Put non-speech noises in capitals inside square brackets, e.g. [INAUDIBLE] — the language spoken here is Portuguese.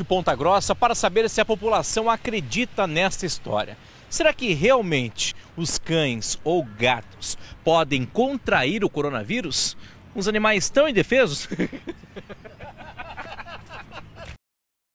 de Ponta Grossa para saber se a população acredita nessa história. Será que realmente os cães ou gatos podem contrair o coronavírus? Uns animais tão indefesos? [LAUGHS]